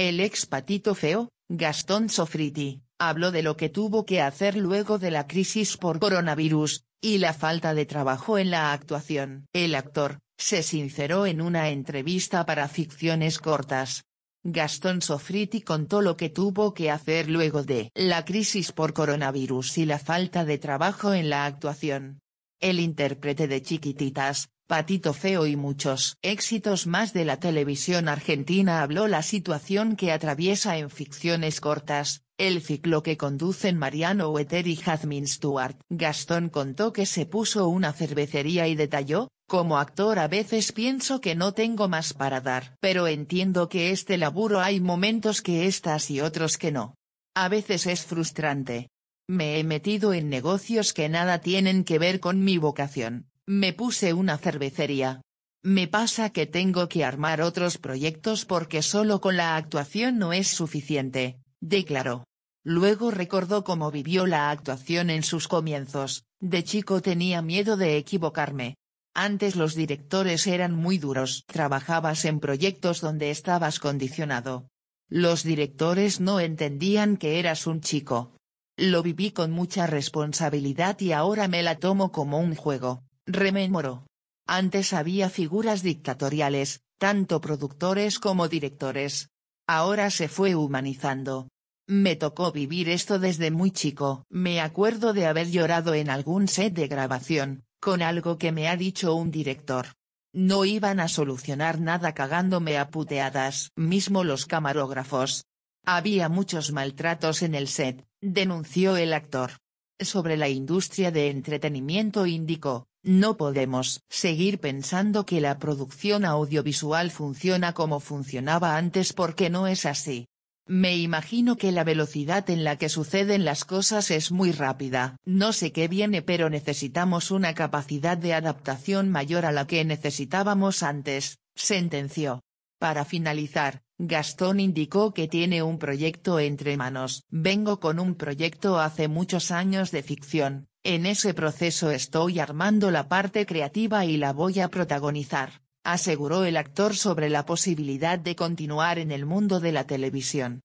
El ex patito feo, Gastón Sofriti, habló de lo que tuvo que hacer luego de la crisis por coronavirus, y la falta de trabajo en la actuación. El actor, se sinceró en una entrevista para Ficciones Cortas. Gastón Sofriti contó lo que tuvo que hacer luego de la crisis por coronavirus y la falta de trabajo en la actuación. El intérprete de Chiquititas, Patito Feo y muchos éxitos más de la televisión argentina habló la situación que atraviesa en ficciones cortas, el ciclo que conducen Mariano Wetter y Jazmín Stewart. Gastón contó que se puso una cervecería y detalló, como actor a veces pienso que no tengo más para dar. Pero entiendo que este laburo hay momentos que estás y otros que no. A veces es frustrante. Me he metido en negocios que nada tienen que ver con mi vocación me puse una cervecería. Me pasa que tengo que armar otros proyectos porque solo con la actuación no es suficiente, declaró. Luego recordó cómo vivió la actuación en sus comienzos, de chico tenía miedo de equivocarme. Antes los directores eran muy duros, trabajabas en proyectos donde estabas condicionado. Los directores no entendían que eras un chico. Lo viví con mucha responsabilidad y ahora me la tomo como un juego rememoró. Antes había figuras dictatoriales, tanto productores como directores. Ahora se fue humanizando. Me tocó vivir esto desde muy chico. Me acuerdo de haber llorado en algún set de grabación, con algo que me ha dicho un director. No iban a solucionar nada cagándome a puteadas, mismo los camarógrafos. Había muchos maltratos en el set, denunció el actor. Sobre la industria de entretenimiento indicó, no podemos seguir pensando que la producción audiovisual funciona como funcionaba antes porque no es así. Me imagino que la velocidad en la que suceden las cosas es muy rápida. No sé qué viene pero necesitamos una capacidad de adaptación mayor a la que necesitábamos antes, sentenció. Para finalizar, Gastón indicó que tiene un proyecto entre manos. Vengo con un proyecto hace muchos años de ficción, en ese proceso estoy armando la parte creativa y la voy a protagonizar, aseguró el actor sobre la posibilidad de continuar en el mundo de la televisión.